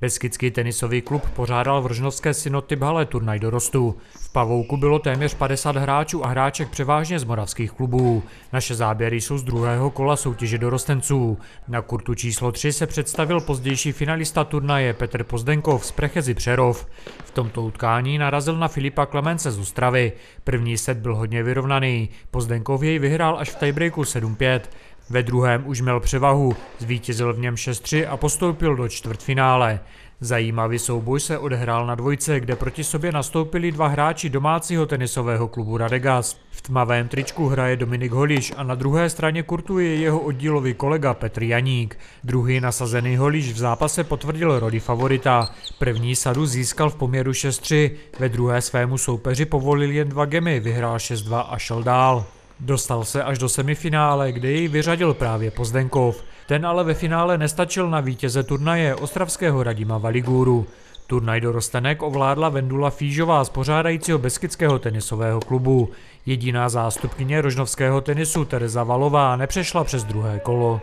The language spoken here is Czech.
Beskidský tenisový klub pořádal v Ržnovské synoty hale turnaj dorostu. V Pavouku bylo téměř 50 hráčů a hráček převážně z moravských klubů. Naše záběry jsou z druhého kola soutěže dorostenců. Na kurtu číslo 3 se představil pozdější finalista turnaje Petr Pozdenkov z Prechezy Přerov. V tomto utkání narazil na Filipa Klemence z Ostravy. První set byl hodně vyrovnaný. Pozdenkov jej vyhrál až v tiebreaku 7-5. Ve druhém už měl převahu, zvítězil v něm 6-3 a postoupil do čtvrtfinále. Zajímavý souboj se odehrál na dvojce, kde proti sobě nastoupili dva hráči domácího tenisového klubu Radegas. V tmavém tričku hraje Dominik Holiš a na druhé straně kurtu je jeho oddílový kolega Petr Janík. Druhý nasazený Holiš v zápase potvrdil roli favorita. První sadu získal v poměru 6-3, ve druhé svému soupeři povolil jen dva gemy, vyhrál 6-2 a šel dál. Dostal se až do semifinále, kde jej vyřadil právě Pozdenkov. Ten ale ve finále nestačil na vítěze turnaje ostravského Radima Valiguru. Turnaj do Rostenek ovládla Vendula Fížová z pořádajícího Beskidského tenisového klubu. Jediná zástupkyně rožnovského tenisu Tereza Valová nepřešla přes druhé kolo.